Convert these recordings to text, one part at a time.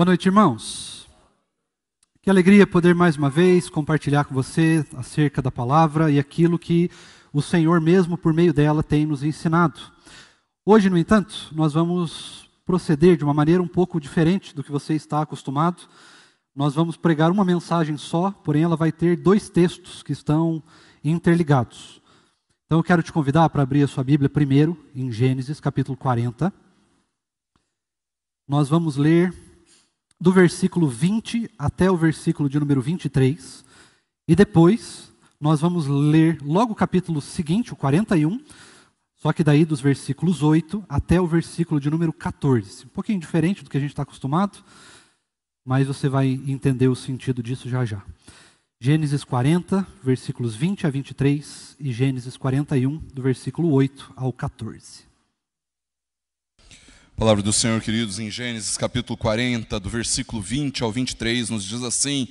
Boa noite, irmãos. Que alegria poder mais uma vez compartilhar com você acerca da palavra e aquilo que o Senhor mesmo por meio dela tem nos ensinado. Hoje, no entanto, nós vamos proceder de uma maneira um pouco diferente do que você está acostumado. Nós vamos pregar uma mensagem só, porém ela vai ter dois textos que estão interligados. Então eu quero te convidar para abrir a sua Bíblia primeiro em Gênesis, capítulo 40. Nós vamos ler do versículo 20 até o versículo de número 23. E depois nós vamos ler logo o capítulo seguinte, o 41, só que daí dos versículos 8 até o versículo de número 14. Um pouquinho diferente do que a gente está acostumado, mas você vai entender o sentido disso já já. Gênesis 40, versículos 20 a 23 e Gênesis 41, do versículo 8 ao 14 palavra do Senhor, queridos, em Gênesis capítulo 40, do versículo 20 ao 23, nos diz assim: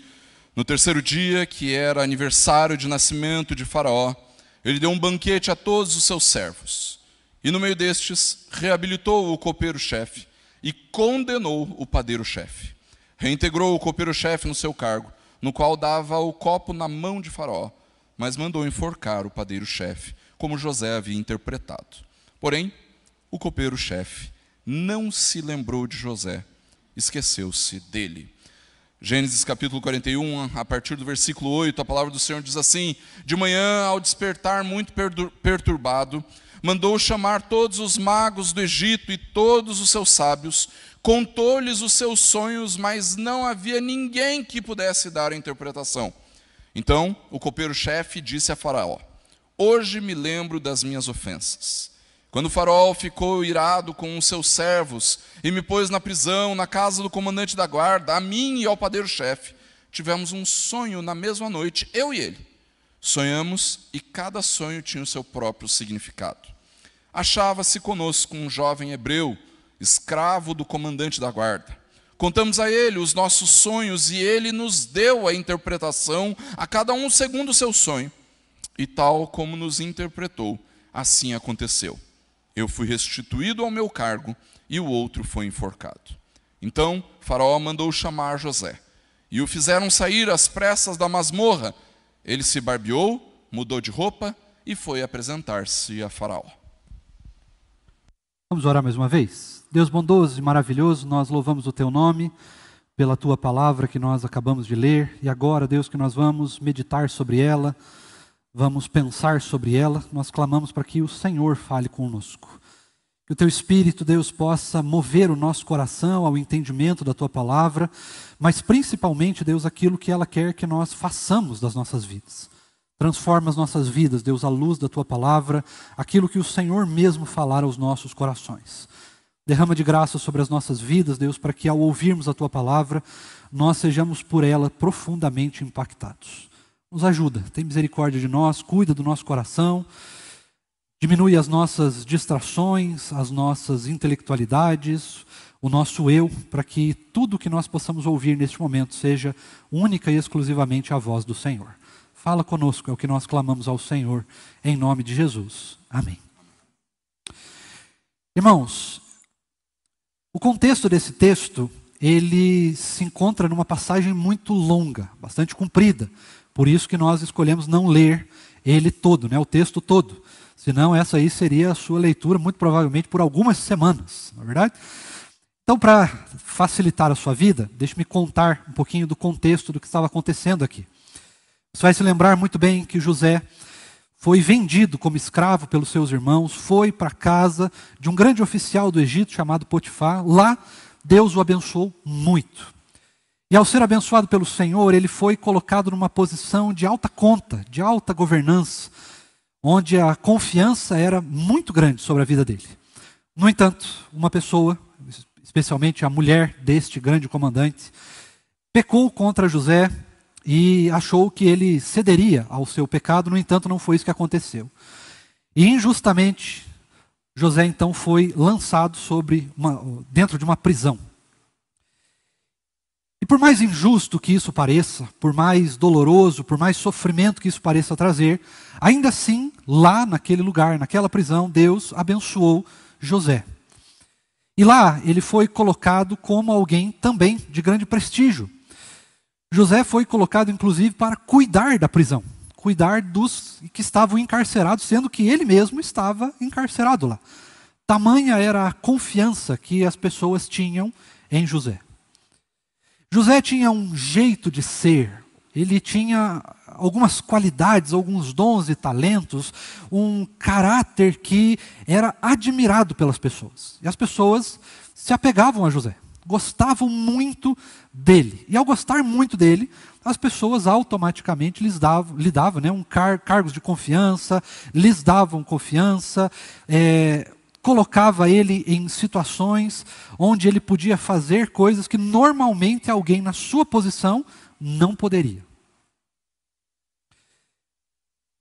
No terceiro dia, que era aniversário de nascimento de Faraó, ele deu um banquete a todos os seus servos. E no meio destes, reabilitou o copeiro-chefe e condenou o padeiro-chefe. Reintegrou o copeiro-chefe no seu cargo, no qual dava o copo na mão de Faraó, mas mandou enforcar o padeiro-chefe, como José havia interpretado. Porém, o copeiro-chefe não se lembrou de José, esqueceu-se dele. Gênesis capítulo 41, a partir do versículo 8, a palavra do Senhor diz assim: De manhã, ao despertar muito perturbado, mandou chamar todos os magos do Egito e todos os seus sábios, contou-lhes os seus sonhos, mas não havia ninguém que pudesse dar a interpretação. Então o copeiro-chefe disse a Faraó: Hoje me lembro das minhas ofensas quando o farol ficou irado com os seus servos e me pôs na prisão, na casa do comandante da guarda, a mim e ao padeiro-chefe, tivemos um sonho na mesma noite, eu e ele. Sonhamos e cada sonho tinha o seu próprio significado. Achava-se conosco um jovem hebreu, escravo do comandante da guarda. Contamos a ele os nossos sonhos e ele nos deu a interpretação, a cada um segundo o seu sonho. E tal como nos interpretou, assim aconteceu eu fui restituído ao meu cargo e o outro foi enforcado. Então Faraó mandou chamar José e o fizeram sair às pressas da masmorra. Ele se barbeou, mudou de roupa e foi apresentar-se a Faraó. Vamos orar mais uma vez? Deus bondoso e maravilhoso, nós louvamos o teu nome pela tua palavra que nós acabamos de ler e agora, Deus, que nós vamos meditar sobre ela vamos pensar sobre ela, nós clamamos para que o Senhor fale conosco. Que o teu Espírito, Deus, possa mover o nosso coração ao entendimento da tua palavra, mas principalmente, Deus, aquilo que ela quer que nós façamos das nossas vidas. Transforma as nossas vidas, Deus, à luz da tua palavra, aquilo que o Senhor mesmo falar aos nossos corações. Derrama de graça sobre as nossas vidas, Deus, para que ao ouvirmos a tua palavra, nós sejamos por ela profundamente impactados. Nos ajuda, tem misericórdia de nós, cuida do nosso coração, diminui as nossas distrações, as nossas intelectualidades, o nosso eu, para que tudo que nós possamos ouvir neste momento seja única e exclusivamente a voz do Senhor. Fala conosco, é o que nós clamamos ao Senhor, em nome de Jesus. Amém. Irmãos, o contexto desse texto, ele se encontra numa passagem muito longa, bastante comprida, por isso que nós escolhemos não ler ele todo, né, o texto todo. Senão essa aí seria a sua leitura, muito provavelmente por algumas semanas, não é verdade? Então, para facilitar a sua vida, deixe-me contar um pouquinho do contexto do que estava acontecendo aqui. Você vai se lembrar muito bem que José foi vendido como escravo pelos seus irmãos, foi para a casa de um grande oficial do Egito chamado Potifar. Lá, Deus o abençoou muito. E ao ser abençoado pelo Senhor, ele foi colocado numa posição de alta conta, de alta governança, onde a confiança era muito grande sobre a vida dele. No entanto, uma pessoa, especialmente a mulher deste grande comandante, pecou contra José e achou que ele cederia ao seu pecado, no entanto, não foi isso que aconteceu. E injustamente, José então foi lançado sobre uma, dentro de uma prisão por mais injusto que isso pareça, por mais doloroso, por mais sofrimento que isso pareça trazer, ainda assim, lá naquele lugar, naquela prisão, Deus abençoou José. E lá ele foi colocado como alguém também de grande prestígio. José foi colocado, inclusive, para cuidar da prisão, cuidar dos que estavam encarcerados, sendo que ele mesmo estava encarcerado lá. Tamanha era a confiança que as pessoas tinham em José. José tinha um jeito de ser, ele tinha algumas qualidades, alguns dons e talentos, um caráter que era admirado pelas pessoas. E as pessoas se apegavam a José, gostavam muito dele. E ao gostar muito dele, as pessoas automaticamente lhes davam, lhe davam né, um car cargos de confiança, lhes davam confiança, é, colocava ele em situações onde ele podia fazer coisas que normalmente alguém na sua posição não poderia.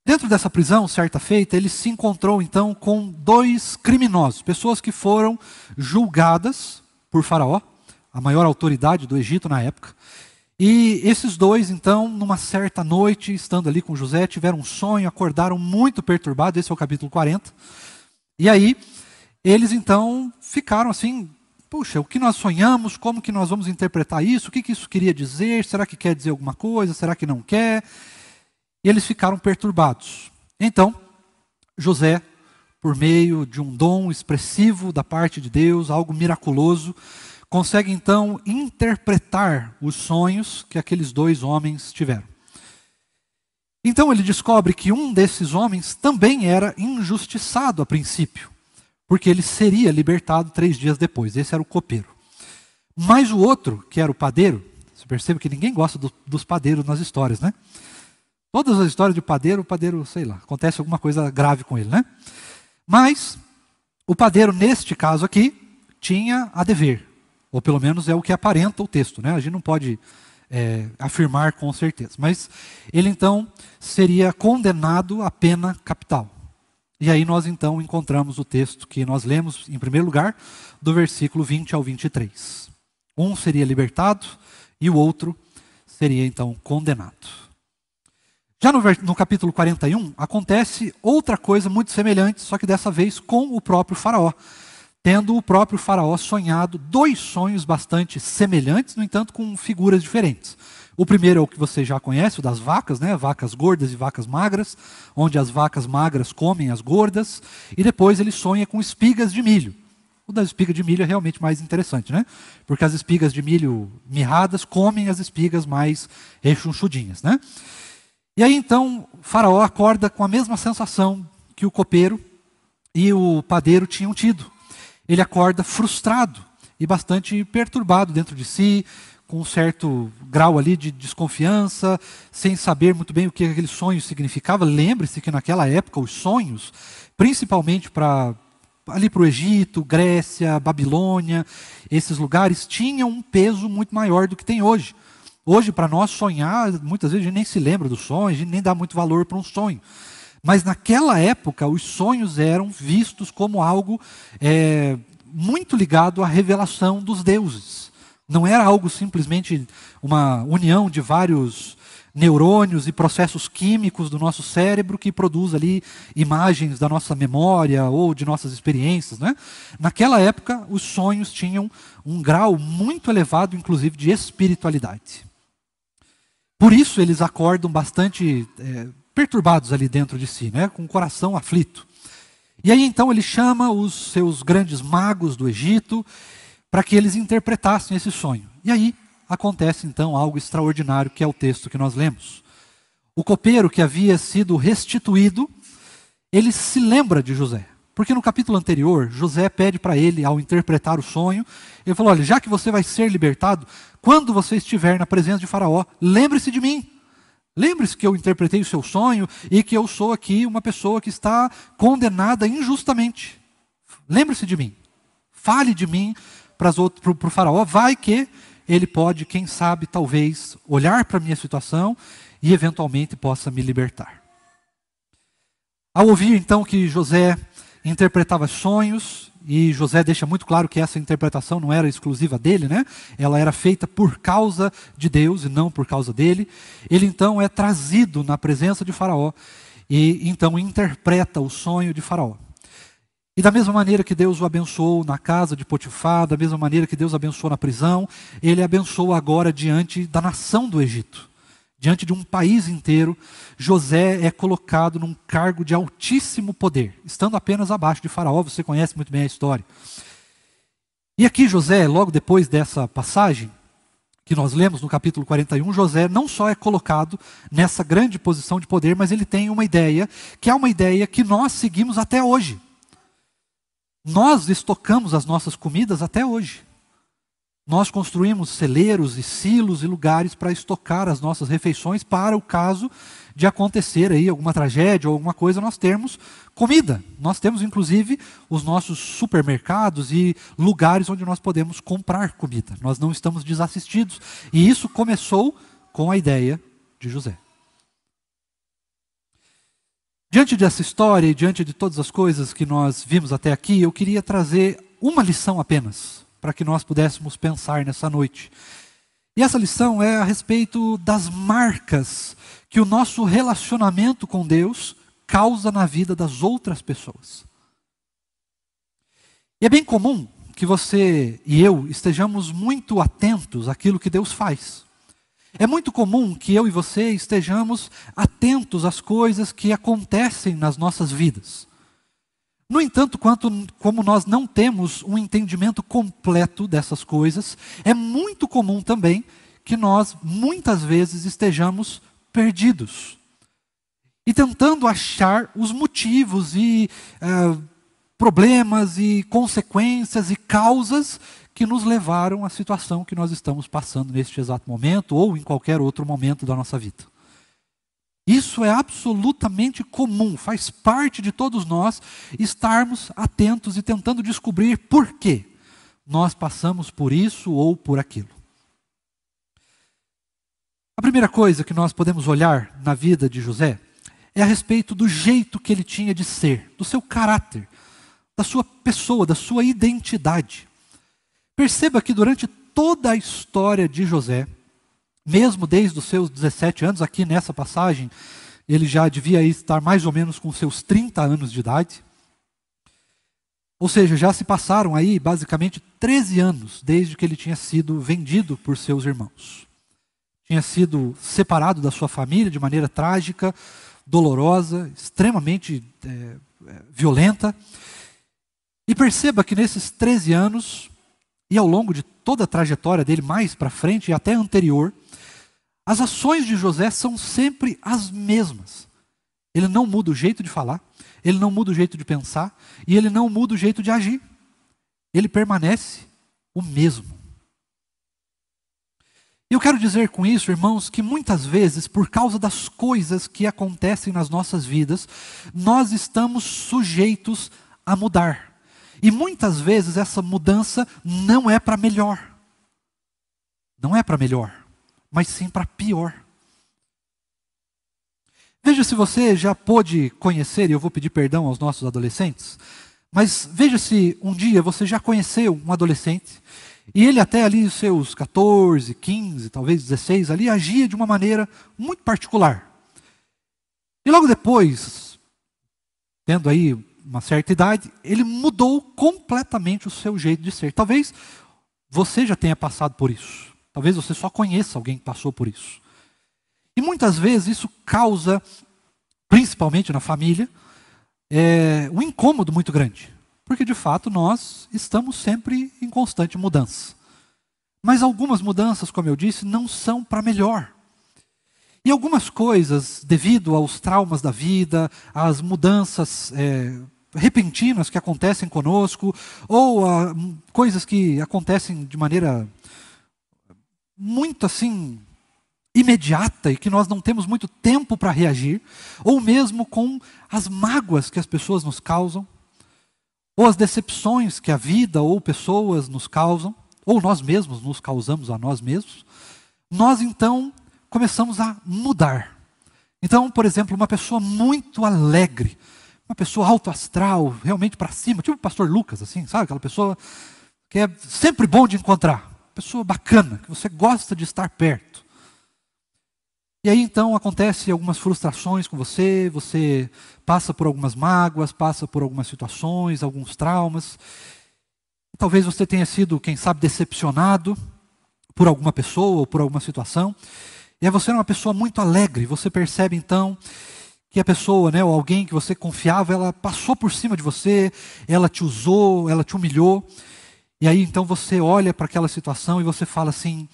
Dentro dessa prisão, certa feita, ele se encontrou então com dois criminosos, pessoas que foram julgadas por Faraó, a maior autoridade do Egito na época. E esses dois, então, numa certa noite, estando ali com José, tiveram um sonho, acordaram muito perturbados, esse é o capítulo 40. E aí, eles então ficaram assim, puxa, o que nós sonhamos, como que nós vamos interpretar isso, o que, que isso queria dizer, será que quer dizer alguma coisa, será que não quer? E eles ficaram perturbados. Então, José, por meio de um dom expressivo da parte de Deus, algo miraculoso, consegue então interpretar os sonhos que aqueles dois homens tiveram. Então ele descobre que um desses homens também era injustiçado a princípio porque ele seria libertado três dias depois. Esse era o copeiro. Mas o outro, que era o padeiro, você percebe que ninguém gosta do, dos padeiros nas histórias, né? Todas as histórias de padeiro, o padeiro, sei lá, acontece alguma coisa grave com ele, né? Mas o padeiro, neste caso aqui, tinha a dever, ou pelo menos é o que aparenta o texto, né? A gente não pode é, afirmar com certeza. Mas ele então seria condenado à pena capital. E aí nós então encontramos o texto que nós lemos, em primeiro lugar, do versículo 20 ao 23. Um seria libertado e o outro seria então condenado. Já no, no capítulo 41, acontece outra coisa muito semelhante, só que dessa vez com o próprio Faraó tendo o próprio Faraó sonhado dois sonhos bastante semelhantes, no entanto, com figuras diferentes. O primeiro é o que você já conhece, o das vacas, né? Vacas gordas e vacas magras, onde as vacas magras comem as gordas, e depois ele sonha com espigas de milho. O das espigas de milho é realmente mais interessante, né? Porque as espigas de milho mirradas comem as espigas mais rechonchudinhas, né? E aí então Faraó acorda com a mesma sensação que o copeiro e o padeiro tinham tido. Ele acorda frustrado e bastante perturbado dentro de si, com um certo grau ali de desconfiança, sem saber muito bem o que aquele sonho significava. Lembre-se que naquela época os sonhos, principalmente para ali para o Egito, Grécia, Babilônia, esses lugares tinham um peso muito maior do que tem hoje. Hoje, para nós sonhar, muitas vezes a gente nem se lembra dos sonhos, a gente nem dá muito valor para um sonho. Mas naquela época, os sonhos eram vistos como algo é, muito ligado à revelação dos deuses. Não era algo simplesmente uma união de vários neurônios e processos químicos do nosso cérebro que produz ali imagens da nossa memória ou de nossas experiências. Né? Naquela época, os sonhos tinham um grau muito elevado, inclusive, de espiritualidade. Por isso, eles acordam bastante é, perturbados ali dentro de si, né? com o coração aflito. E aí então ele chama os seus grandes magos do Egito para que eles interpretassem esse sonho. E aí acontece então algo extraordinário que é o texto que nós lemos. O copeiro que havia sido restituído, ele se lembra de José. Porque no capítulo anterior, José pede para ele, ao interpretar o sonho, ele falou: Olha, já que você vai ser libertado, quando você estiver na presença de Faraó, lembre-se de mim. Lembre-se que eu interpretei o seu sonho e que eu sou aqui uma pessoa que está condenada injustamente. Lembre-se de mim. Fale de mim para o faraó, vai que ele pode, quem sabe, talvez, olhar para a minha situação e eventualmente possa me libertar. Ao ouvir então que José interpretava sonhos, e José deixa muito claro que essa interpretação não era exclusiva dele, né? Ela era feita por causa de Deus e não por causa dele. Ele então é trazido na presença de Faraó e então interpreta o sonho de Faraó. E da mesma maneira que Deus o abençoou na casa de Potifar, da mesma maneira que Deus abençoou na prisão, ele abençoou agora diante da nação do Egito. Diante de um país inteiro, José é colocado num cargo de altíssimo poder, estando apenas abaixo de Faraó, você conhece muito bem a história. E aqui José, logo depois dessa passagem, que nós lemos no capítulo 41, José não só é colocado nessa grande posição de poder, mas ele tem uma ideia, que é uma ideia que nós seguimos até hoje. Nós estocamos as nossas comidas até hoje. Nós construímos celeiros e silos e lugares para estocar as nossas refeições para o caso de acontecer aí alguma tragédia ou alguma coisa, nós termos comida. Nós temos inclusive os nossos supermercados e lugares onde nós podemos comprar comida. Nós não estamos desassistidos. E isso começou com a ideia de José. Diante dessa história e diante de todas as coisas que nós vimos até aqui, eu queria trazer uma lição apenas, para que nós pudéssemos pensar nessa noite. E essa lição é a respeito das marcas que o nosso relacionamento com Deus causa na vida das outras pessoas. E é bem comum que você e eu estejamos muito atentos àquilo que Deus faz. É muito comum que eu e você estejamos atentos às coisas que acontecem nas nossas vidas. No entanto, quanto, como nós não temos um entendimento completo dessas coisas, é muito comum também que nós, muitas vezes, estejamos perdidos e tentando achar os motivos e eh, problemas e consequências e causas que nos levaram à situação que nós estamos passando neste exato momento ou em qualquer outro momento da nossa vida. Isso é absolutamente comum, faz parte de todos nós estarmos atentos e tentando descobrir por que nós passamos por isso ou por aquilo. A primeira coisa que nós podemos olhar na vida de José é a respeito do jeito que ele tinha de ser, do seu caráter, da sua pessoa, da sua identidade. Perceba que durante toda a história de José, mesmo desde os seus 17 anos, aqui nessa passagem, ele já devia estar mais ou menos com seus 30 anos de idade. Ou seja, já se passaram aí basicamente 13 anos desde que ele tinha sido vendido por seus irmãos. Tinha sido separado da sua família de maneira trágica, dolorosa, extremamente é, violenta. E perceba que nesses 13 anos, e ao longo de toda a trajetória dele mais para frente e até anterior, as ações de José são sempre as mesmas. Ele não muda o jeito de falar, ele não muda o jeito de pensar e ele não muda o jeito de agir. Ele permanece o mesmo. E eu quero dizer com isso, irmãos, que muitas vezes, por causa das coisas que acontecem nas nossas vidas, nós estamos sujeitos a mudar. E muitas vezes essa mudança não é para melhor. Não é para melhor, mas sim para pior. Veja se você já pôde conhecer, e eu vou pedir perdão aos nossos adolescentes, mas veja se um dia você já conheceu um adolescente e ele até ali os seus 14, 15, talvez 16 ali agia de uma maneira muito particular. E logo depois, tendo aí uma certa idade, ele mudou completamente o seu jeito de ser. Talvez você já tenha passado por isso. Talvez você só conheça alguém que passou por isso. E muitas vezes isso causa, principalmente na família, é, um incômodo muito grande. Porque de fato nós estamos sempre em constante mudança. Mas algumas mudanças, como eu disse, não são para melhor. E algumas coisas, devido aos traumas da vida, às mudanças é, repentinas que acontecem conosco, ou ah, coisas que acontecem de maneira muito assim imediata e que nós não temos muito tempo para reagir, ou mesmo com as mágoas que as pessoas nos causam, ou as decepções que a vida ou pessoas nos causam, ou nós mesmos nos causamos a nós mesmos, nós então começamos a mudar. Então, por exemplo, uma pessoa muito alegre, uma pessoa alto astral, realmente para cima, tipo o pastor Lucas, assim, sabe? Aquela pessoa que é sempre bom de encontrar, pessoa bacana, que você gosta de estar perto. E aí então acontece algumas frustrações com você, você passa por algumas mágoas, passa por algumas situações, alguns traumas. Talvez você tenha sido, quem sabe, decepcionado por alguma pessoa ou por alguma situação. E aí você é uma pessoa muito alegre, você percebe então que a pessoa, né, ou alguém que você confiava, ela passou por cima de você, ela te usou, ela te humilhou. E aí então você olha para aquela situação e você fala assim: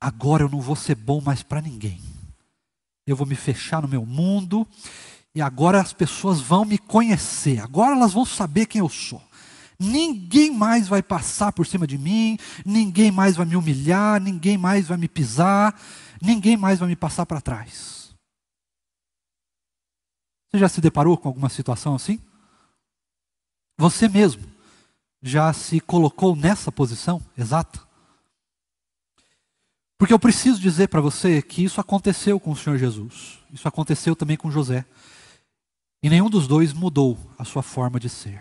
agora eu não vou ser bom mais para ninguém. Eu vou me fechar no meu mundo e agora as pessoas vão me conhecer. Agora elas vão saber quem eu sou. Ninguém mais vai passar por cima de mim, ninguém mais vai me humilhar, ninguém mais vai me pisar, ninguém mais vai me passar para trás. Você já se deparou com alguma situação assim? Você mesmo já se colocou nessa posição exata? Porque eu preciso dizer para você que isso aconteceu com o Senhor Jesus, isso aconteceu também com José, e nenhum dos dois mudou a sua forma de ser.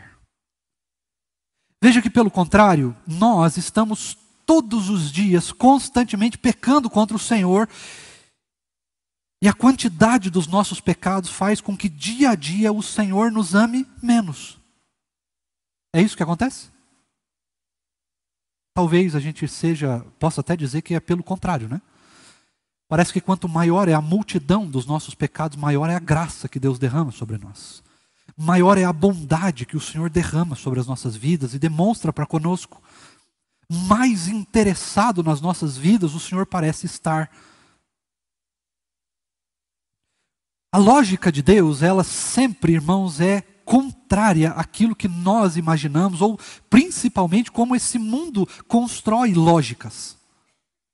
Veja que, pelo contrário, nós estamos todos os dias constantemente pecando contra o Senhor e a quantidade dos nossos pecados faz com que dia a dia o Senhor nos ame menos. É isso que acontece? Talvez a gente seja, possa até dizer que é pelo contrário, né? Parece que quanto maior é a multidão dos nossos pecados, maior é a graça que Deus derrama sobre nós. Maior é a bondade que o Senhor derrama sobre as nossas vidas e demonstra para conosco. Mais interessado nas nossas vidas o Senhor parece estar A lógica de Deus, ela sempre, irmãos, é contrária àquilo que nós imaginamos, ou principalmente como esse mundo constrói lógicas.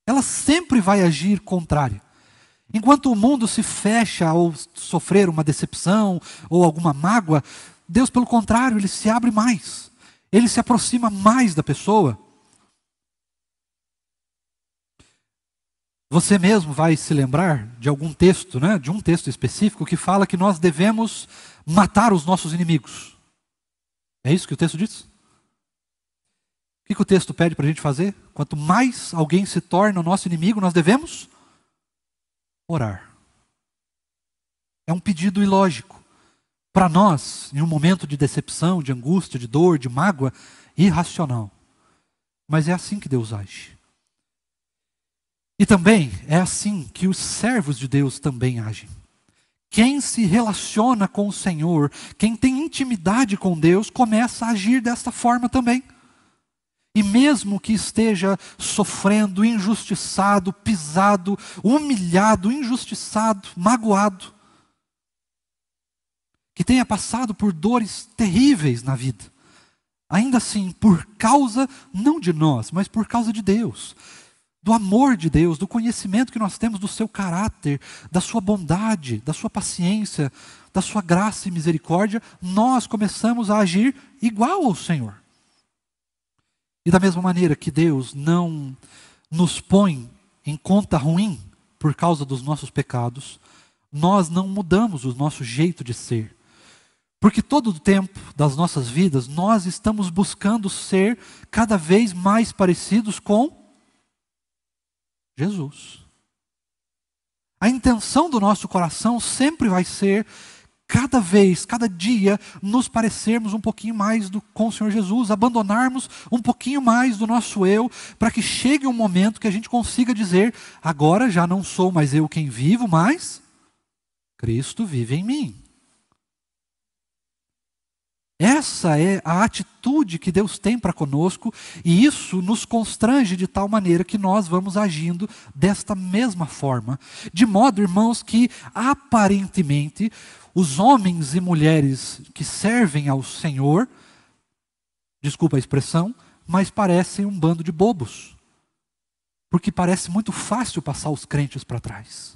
Ela sempre vai agir contrária. Enquanto o mundo se fecha ou sofrer uma decepção ou alguma mágoa, Deus, pelo contrário, ele se abre mais. Ele se aproxima mais da pessoa. Você mesmo vai se lembrar de algum texto, né, de um texto específico, que fala que nós devemos matar os nossos inimigos. É isso que o texto diz? O que, que o texto pede para a gente fazer? Quanto mais alguém se torna o nosso inimigo, nós devemos orar. É um pedido ilógico. Para nós, em um momento de decepção, de angústia, de dor, de mágoa, irracional. Mas é assim que Deus age. E também é assim que os servos de Deus também agem. Quem se relaciona com o Senhor, quem tem intimidade com Deus, começa a agir desta forma também. E mesmo que esteja sofrendo, injustiçado, pisado, humilhado, injustiçado, magoado, que tenha passado por dores terríveis na vida, ainda assim, por causa não de nós, mas por causa de Deus, do amor de Deus, do conhecimento que nós temos do seu caráter, da sua bondade, da sua paciência, da sua graça e misericórdia, nós começamos a agir igual ao Senhor. E da mesma maneira que Deus não nos põe em conta ruim por causa dos nossos pecados, nós não mudamos o nosso jeito de ser. Porque todo o tempo das nossas vidas nós estamos buscando ser cada vez mais parecidos com Jesus. A intenção do nosso coração sempre vai ser, cada vez, cada dia, nos parecermos um pouquinho mais do, com o Senhor Jesus, abandonarmos um pouquinho mais do nosso eu, para que chegue um momento que a gente consiga dizer: agora já não sou mais eu quem vivo, mas Cristo vive em mim. Essa é a atitude que Deus tem para conosco, e isso nos constrange de tal maneira que nós vamos agindo desta mesma forma. De modo, irmãos, que aparentemente os homens e mulheres que servem ao Senhor, desculpa a expressão, mas parecem um bando de bobos. Porque parece muito fácil passar os crentes para trás.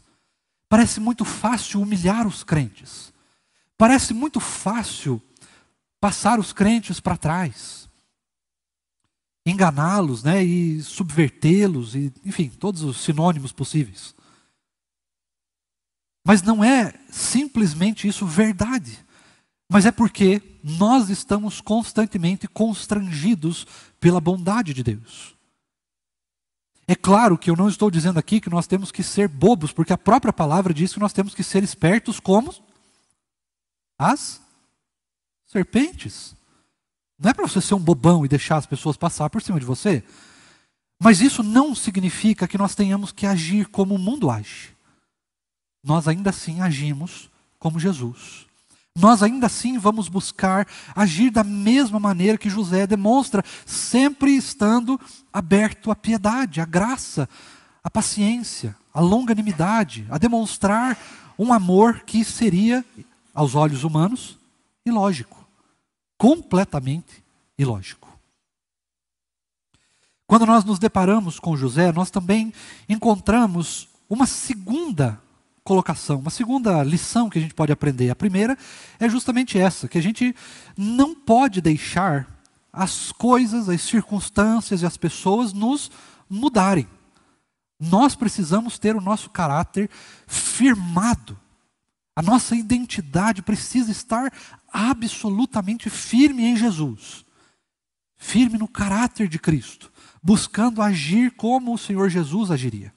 Parece muito fácil humilhar os crentes. Parece muito fácil passar os crentes para trás, enganá-los, né, e subvertê-los, e, enfim, todos os sinônimos possíveis. Mas não é simplesmente isso verdade, mas é porque nós estamos constantemente constrangidos pela bondade de Deus. É claro que eu não estou dizendo aqui que nós temos que ser bobos, porque a própria palavra diz que nós temos que ser espertos como as serpentes. Não é para você ser um bobão e deixar as pessoas passar por cima de você. Mas isso não significa que nós tenhamos que agir como o mundo age. Nós ainda assim agimos como Jesus. Nós ainda assim vamos buscar agir da mesma maneira que José demonstra, sempre estando aberto à piedade, à graça, à paciência, à longanimidade, a demonstrar um amor que seria, aos olhos humanos, ilógico completamente ilógico. Quando nós nos deparamos com José, nós também encontramos uma segunda colocação, uma segunda lição que a gente pode aprender. A primeira é justamente essa, que a gente não pode deixar as coisas, as circunstâncias e as pessoas nos mudarem. Nós precisamos ter o nosso caráter firmado a nossa identidade precisa estar absolutamente firme em Jesus, firme no caráter de Cristo, buscando agir como o Senhor Jesus agiria.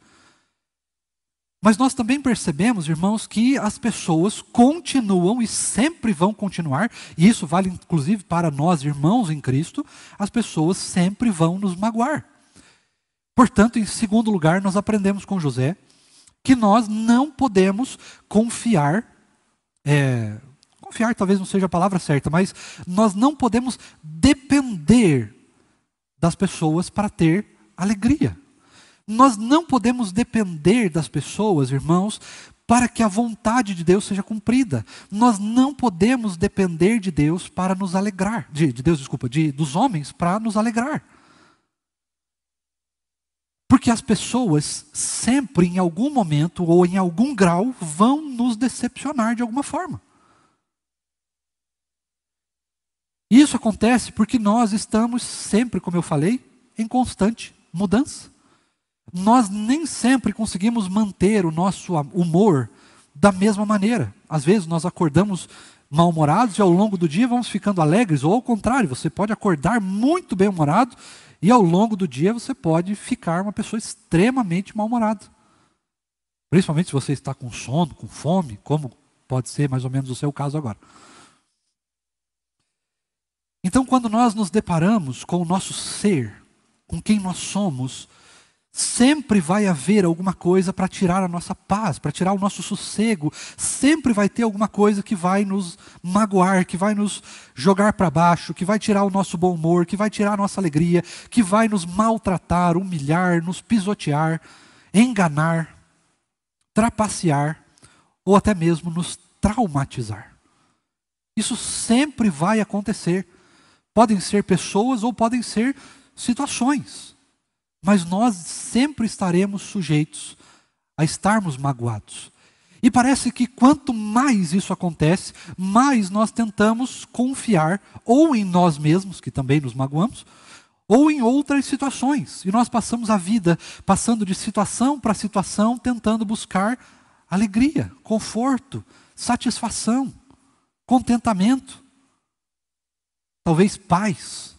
Mas nós também percebemos, irmãos, que as pessoas continuam e sempre vão continuar, e isso vale inclusive para nós, irmãos em Cristo, as pessoas sempre vão nos magoar. Portanto, em segundo lugar, nós aprendemos com José que nós não podemos confiar é, confiar talvez não seja a palavra certa, mas nós não podemos depender das pessoas para ter alegria. Nós não podemos depender das pessoas, irmãos, para que a vontade de Deus seja cumprida. Nós não podemos depender de Deus para nos alegrar, de, de Deus, desculpa, de, dos homens para nos alegrar. Porque as pessoas sempre, em algum momento ou em algum grau, vão nos decepcionar de alguma forma. Isso acontece porque nós estamos sempre, como eu falei, em constante mudança. Nós nem sempre conseguimos manter o nosso humor da mesma maneira. Às vezes nós acordamos mal-humorados e ao longo do dia vamos ficando alegres, ou ao contrário, você pode acordar muito bem-humorado e ao longo do dia você pode ficar uma pessoa extremamente mal-humorada. Principalmente se você está com sono, com fome, como pode ser mais ou menos o seu caso agora. Então, quando nós nos deparamos com o nosso ser, com quem nós somos, Sempre vai haver alguma coisa para tirar a nossa paz, para tirar o nosso sossego. Sempre vai ter alguma coisa que vai nos magoar, que vai nos jogar para baixo, que vai tirar o nosso bom humor, que vai tirar a nossa alegria, que vai nos maltratar, humilhar, nos pisotear, enganar, trapacear ou até mesmo nos traumatizar. Isso sempre vai acontecer. Podem ser pessoas ou podem ser situações mas nós sempre estaremos sujeitos a estarmos magoados. E parece que quanto mais isso acontece, mais nós tentamos confiar ou em nós mesmos, que também nos magoamos, ou em outras situações. E nós passamos a vida passando de situação para situação, tentando buscar alegria, conforto, satisfação, contentamento, talvez paz.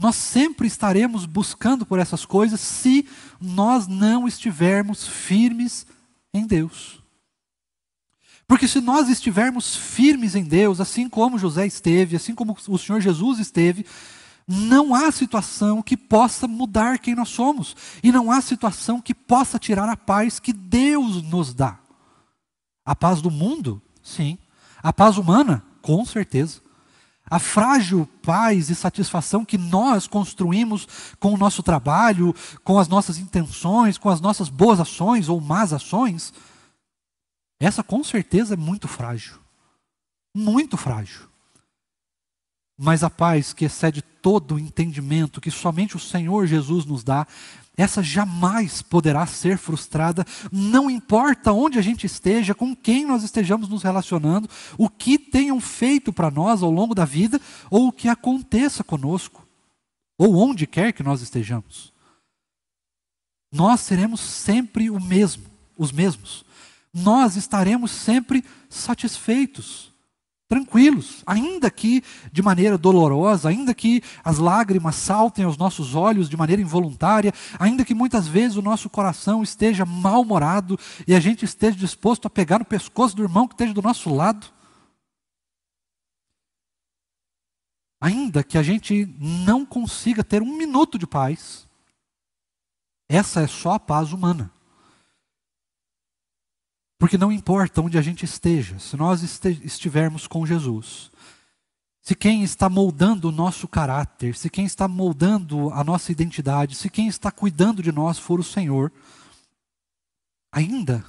Nós sempre estaremos buscando por essas coisas se nós não estivermos firmes em Deus. Porque se nós estivermos firmes em Deus, assim como José esteve, assim como o Senhor Jesus esteve, não há situação que possa mudar quem nós somos, e não há situação que possa tirar a paz que Deus nos dá. A paz do mundo? Sim. A paz humana? Com certeza a frágil paz e satisfação que nós construímos com o nosso trabalho, com as nossas intenções, com as nossas boas ações ou más ações, essa com certeza é muito frágil. Muito frágil. Mas a paz que excede todo o entendimento que somente o Senhor Jesus nos dá, essa jamais poderá ser frustrada, não importa onde a gente esteja, com quem nós estejamos nos relacionando, o que tenham feito para nós ao longo da vida, ou o que aconteça conosco, ou onde quer que nós estejamos. Nós seremos sempre o mesmo, os mesmos. Nós estaremos sempre satisfeitos tranquilos, ainda que de maneira dolorosa, ainda que as lágrimas saltem aos nossos olhos de maneira involuntária, ainda que muitas vezes o nosso coração esteja mal-humorado e a gente esteja disposto a pegar no pescoço do irmão que esteja do nosso lado. Ainda que a gente não consiga ter um minuto de paz, essa é só a paz humana. Porque não importa onde a gente esteja, se nós estivermos com Jesus, se quem está moldando o nosso caráter, se quem está moldando a nossa identidade, se quem está cuidando de nós for o Senhor, ainda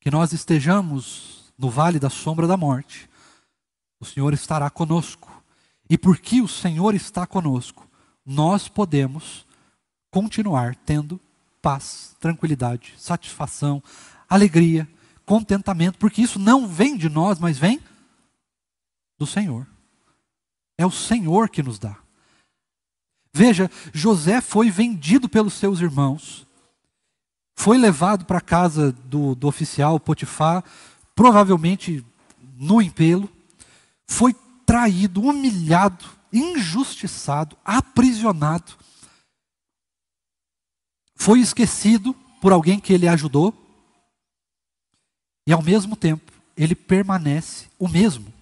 que nós estejamos no vale da sombra da morte, o Senhor estará conosco. E porque o Senhor está conosco, nós podemos continuar tendo paz, tranquilidade, satisfação, alegria, contentamento, porque isso não vem de nós, mas vem do Senhor. É o Senhor que nos dá. Veja, José foi vendido pelos seus irmãos, foi levado para a casa do, do oficial Potifar, provavelmente no empelo, foi traído, humilhado, injustiçado, aprisionado, foi esquecido por alguém que ele ajudou, e ao mesmo tempo, ele permanece o mesmo.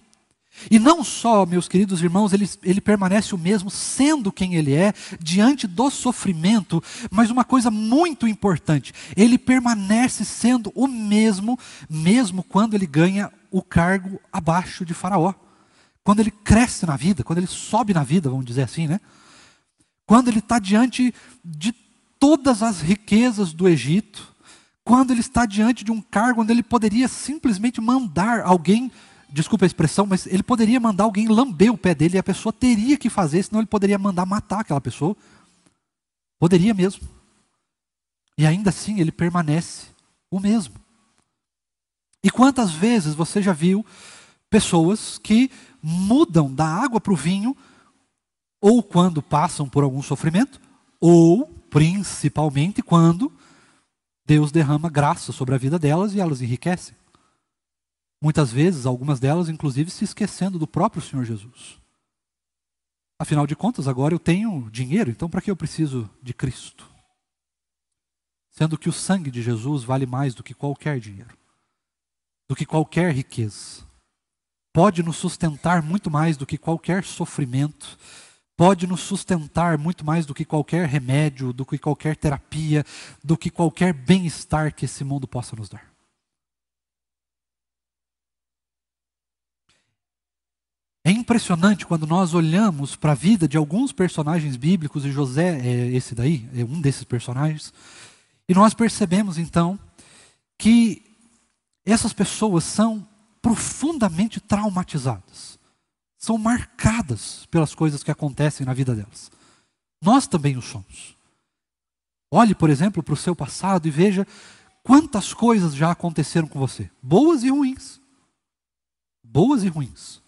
E não só, meus queridos irmãos, ele, ele permanece o mesmo sendo quem ele é, diante do sofrimento, mas uma coisa muito importante, ele permanece sendo o mesmo, mesmo quando ele ganha o cargo abaixo de Faraó. Quando ele cresce na vida, quando ele sobe na vida, vamos dizer assim, né? Quando ele está diante de todas as riquezas do Egito, quando ele está diante de um cargo onde ele poderia simplesmente mandar alguém, desculpa a expressão, mas ele poderia mandar alguém lamber o pé dele e a pessoa teria que fazer, senão ele poderia mandar matar aquela pessoa. Poderia mesmo. E ainda assim ele permanece o mesmo. E quantas vezes você já viu pessoas que mudam da água para o vinho, ou quando passam por algum sofrimento, ou principalmente quando Deus derrama graça sobre a vida delas e elas enriquecem. Muitas vezes, algumas delas, inclusive, se esquecendo do próprio Senhor Jesus. Afinal de contas, agora eu tenho dinheiro, então para que eu preciso de Cristo? Sendo que o sangue de Jesus vale mais do que qualquer dinheiro, do que qualquer riqueza. Pode nos sustentar muito mais do que qualquer sofrimento, pode nos sustentar muito mais do que qualquer remédio, do que qualquer terapia, do que qualquer bem-estar que esse mundo possa nos dar. É impressionante quando nós olhamos para a vida de alguns personagens bíblicos, e José é esse daí, é um desses personagens, e nós percebemos então que essas pessoas são profundamente traumatizadas são marcadas pelas coisas que acontecem na vida delas. Nós também o somos. Olhe, por exemplo, para o seu passado e veja quantas coisas já aconteceram com você, boas e ruins. Boas e ruins.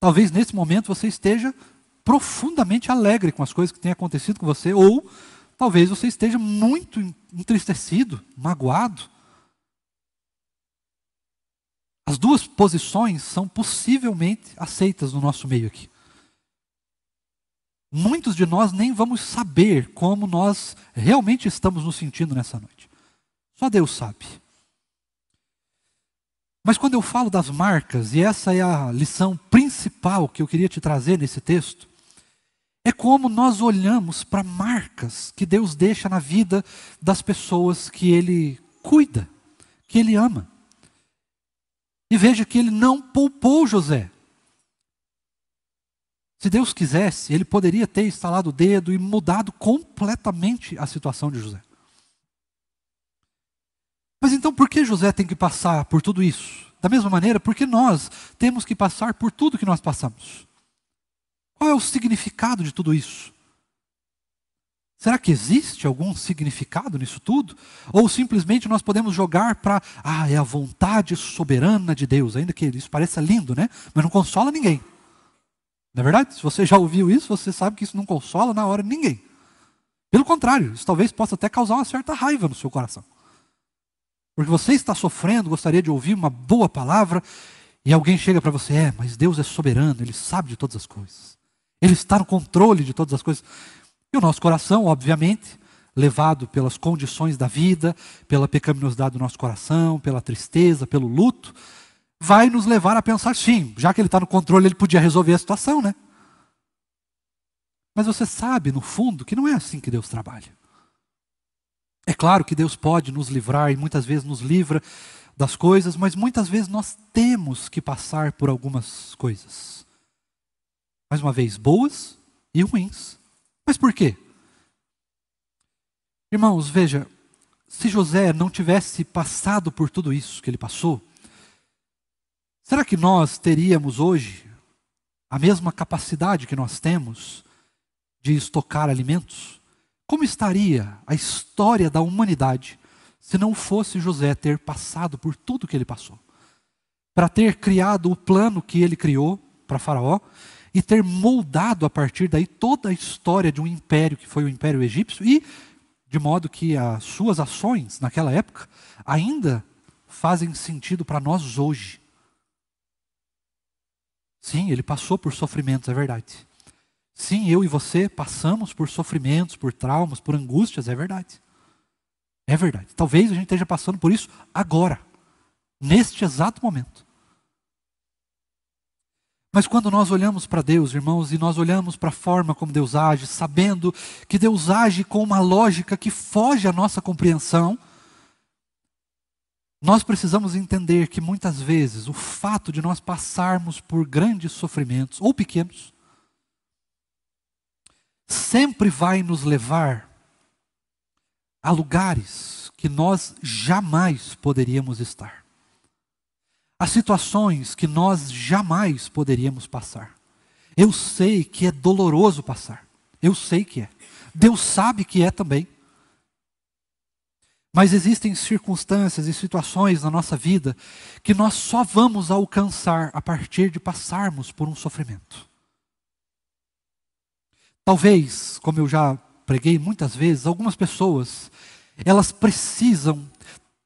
Talvez nesse momento você esteja profundamente alegre com as coisas que têm acontecido com você, ou talvez você esteja muito entristecido, magoado. As duas posições são possivelmente aceitas no nosso meio aqui. Muitos de nós nem vamos saber como nós realmente estamos nos sentindo nessa noite. Só Deus sabe. Mas quando eu falo das marcas, e essa é a lição principal que eu queria te trazer nesse texto, é como nós olhamos para marcas que Deus deixa na vida das pessoas que Ele cuida, que Ele ama. E veja que ele não poupou José. Se Deus quisesse, ele poderia ter instalado o dedo e mudado completamente a situação de José. Mas então por que José tem que passar por tudo isso? Da mesma maneira, por que nós temos que passar por tudo que nós passamos? Qual é o significado de tudo isso? Será que existe algum significado nisso tudo? Ou simplesmente nós podemos jogar para, ah, é a vontade soberana de Deus, ainda que isso pareça lindo, né? Mas não consola ninguém. Na é verdade, se você já ouviu isso, você sabe que isso não consola na hora ninguém. Pelo contrário, isso talvez possa até causar uma certa raiva no seu coração. Porque você está sofrendo, gostaria de ouvir uma boa palavra, e alguém chega para você, é, mas Deus é soberano, Ele sabe de todas as coisas. Ele está no controle de todas as coisas. E o nosso coração, obviamente, levado pelas condições da vida, pela pecaminosidade do nosso coração, pela tristeza, pelo luto, vai nos levar a pensar, sim, já que ele está no controle, ele podia resolver a situação, né? Mas você sabe, no fundo, que não é assim que Deus trabalha. É claro que Deus pode nos livrar e muitas vezes nos livra das coisas, mas muitas vezes nós temos que passar por algumas coisas. Mais uma vez, boas e ruins. Mas por quê? Irmãos, veja, se José não tivesse passado por tudo isso que ele passou, será que nós teríamos hoje a mesma capacidade que nós temos de estocar alimentos? Como estaria a história da humanidade se não fosse José ter passado por tudo que ele passou? Para ter criado o plano que ele criou para Faraó e ter moldado a partir daí toda a história de um império que foi o Império Egípcio e de modo que as suas ações naquela época ainda fazem sentido para nós hoje. Sim, ele passou por sofrimentos, é verdade. Sim, eu e você passamos por sofrimentos, por traumas, por angústias, é verdade. É verdade. Talvez a gente esteja passando por isso agora, neste exato momento. Mas quando nós olhamos para Deus, irmãos, e nós olhamos para a forma como Deus age, sabendo que Deus age com uma lógica que foge à nossa compreensão, nós precisamos entender que muitas vezes o fato de nós passarmos por grandes sofrimentos, ou pequenos, sempre vai nos levar a lugares que nós jamais poderíamos estar. Há situações que nós jamais poderíamos passar. Eu sei que é doloroso passar. Eu sei que é. Deus sabe que é também. Mas existem circunstâncias e situações na nossa vida que nós só vamos alcançar a partir de passarmos por um sofrimento. Talvez, como eu já preguei muitas vezes, algumas pessoas, elas precisam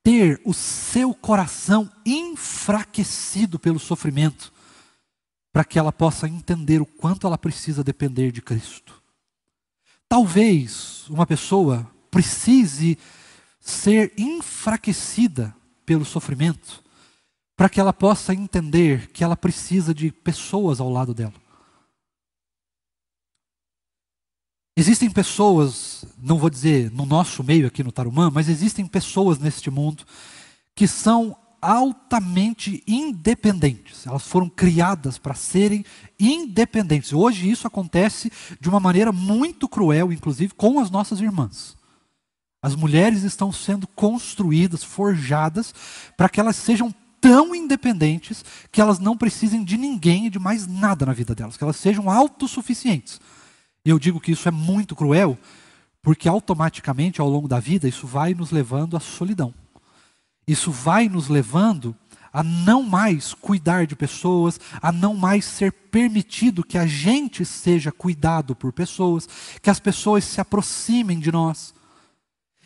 ter o seu coração enfraquecido pelo sofrimento, para que ela possa entender o quanto ela precisa depender de Cristo. Talvez uma pessoa precise ser enfraquecida pelo sofrimento, para que ela possa entender que ela precisa de pessoas ao lado dela. Existem pessoas, não vou dizer no nosso meio aqui no Tarumã, mas existem pessoas neste mundo que são altamente independentes. Elas foram criadas para serem independentes. Hoje isso acontece de uma maneira muito cruel, inclusive com as nossas irmãs. As mulheres estão sendo construídas, forjadas, para que elas sejam tão independentes que elas não precisem de ninguém e de mais nada na vida delas, que elas sejam autossuficientes. E eu digo que isso é muito cruel, porque automaticamente ao longo da vida isso vai nos levando à solidão. Isso vai nos levando a não mais cuidar de pessoas, a não mais ser permitido que a gente seja cuidado por pessoas, que as pessoas se aproximem de nós.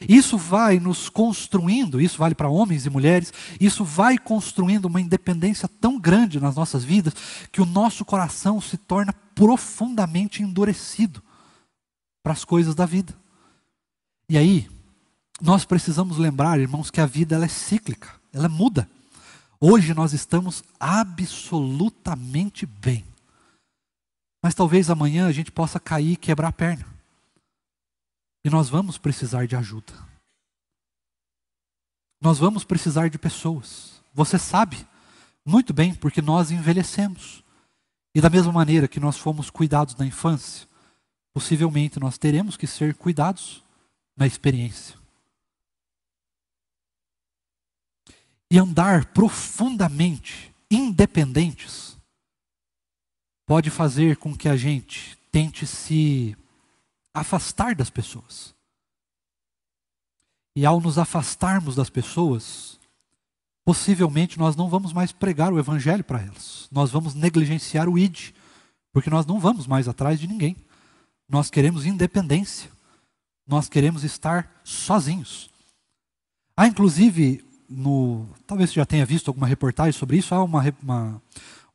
Isso vai nos construindo, isso vale para homens e mulheres, isso vai construindo uma independência tão grande nas nossas vidas que o nosso coração se torna profundamente endurecido para as coisas da vida. E aí, nós precisamos lembrar, irmãos, que a vida ela é cíclica, ela muda. Hoje nós estamos absolutamente bem. Mas talvez amanhã a gente possa cair e quebrar a perna. E nós vamos precisar de ajuda. Nós vamos precisar de pessoas. Você sabe muito bem, porque nós envelhecemos. E da mesma maneira que nós fomos cuidados na infância, possivelmente nós teremos que ser cuidados na experiência. E andar profundamente independentes pode fazer com que a gente tente se afastar das pessoas. E ao nos afastarmos das pessoas, possivelmente nós não vamos mais pregar o evangelho para elas. Nós vamos negligenciar o ID, porque nós não vamos mais atrás de ninguém. Nós queremos independência. Nós queremos estar sozinhos. Há inclusive no, talvez você já tenha visto alguma reportagem sobre isso, há uma, uma,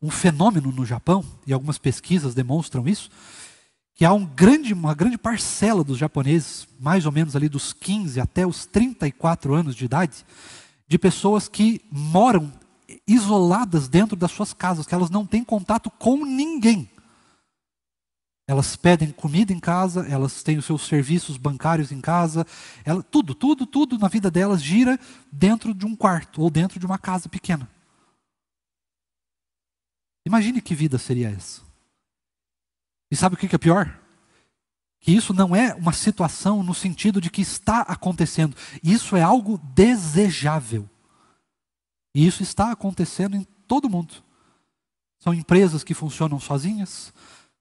um fenômeno no Japão e algumas pesquisas demonstram isso, que há um grande, uma grande parcela dos japoneses, mais ou menos ali dos 15 até os 34 anos de idade, de pessoas que moram isoladas dentro das suas casas, que elas não têm contato com ninguém. Elas pedem comida em casa, elas têm os seus serviços bancários em casa, ela, tudo, tudo, tudo na vida delas gira dentro de um quarto ou dentro de uma casa pequena. Imagine que vida seria essa. E sabe o que é pior? que isso não é uma situação no sentido de que está acontecendo, isso é algo desejável. E isso está acontecendo em todo mundo. São empresas que funcionam sozinhas,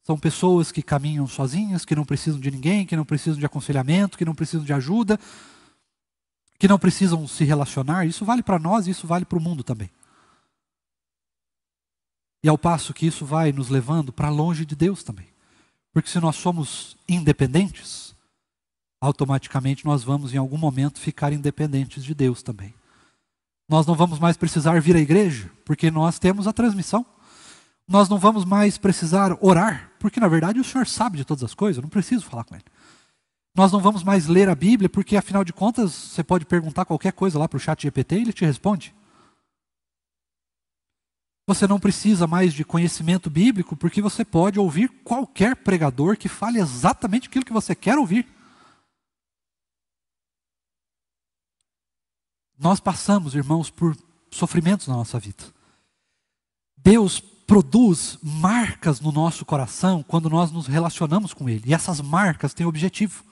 são pessoas que caminham sozinhas, que não precisam de ninguém, que não precisam de aconselhamento, que não precisam de ajuda, que não precisam se relacionar. Isso vale para nós e isso vale para o mundo também. E ao passo que isso vai nos levando para longe de Deus também. Porque se nós somos independentes, automaticamente nós vamos em algum momento ficar independentes de Deus também. Nós não vamos mais precisar vir à igreja, porque nós temos a transmissão. Nós não vamos mais precisar orar, porque na verdade o Senhor sabe de todas as coisas, eu não preciso falar com Ele. Nós não vamos mais ler a Bíblia, porque afinal de contas você pode perguntar qualquer coisa lá para o chat GPT e ele te responde. Você não precisa mais de conhecimento bíblico, porque você pode ouvir qualquer pregador que fale exatamente aquilo que você quer ouvir. Nós passamos, irmãos, por sofrimentos na nossa vida. Deus produz marcas no nosso coração quando nós nos relacionamos com Ele. E essas marcas têm objetivo.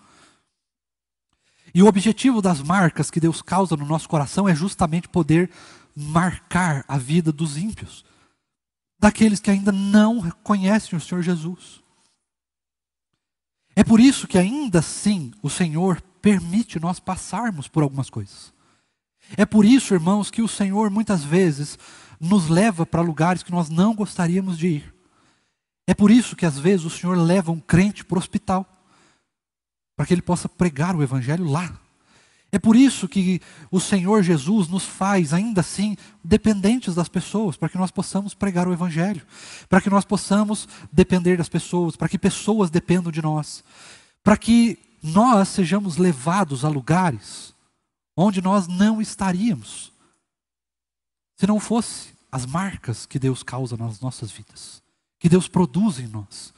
E o objetivo das marcas que Deus causa no nosso coração é justamente poder marcar a vida dos ímpios daqueles que ainda não conhecem o Senhor Jesus. É por isso que ainda assim o Senhor permite nós passarmos por algumas coisas. É por isso, irmãos, que o Senhor muitas vezes nos leva para lugares que nós não gostaríamos de ir. É por isso que às vezes o Senhor leva um crente para o hospital, para que ele possa pregar o Evangelho lá. É por isso que o Senhor Jesus nos faz, ainda assim, dependentes das pessoas, para que nós possamos pregar o Evangelho, para que nós possamos depender das pessoas, para que pessoas dependam de nós, para que nós sejamos levados a lugares onde nós não estaríamos, se não fosse as marcas que Deus causa nas nossas vidas, que Deus produz em nós,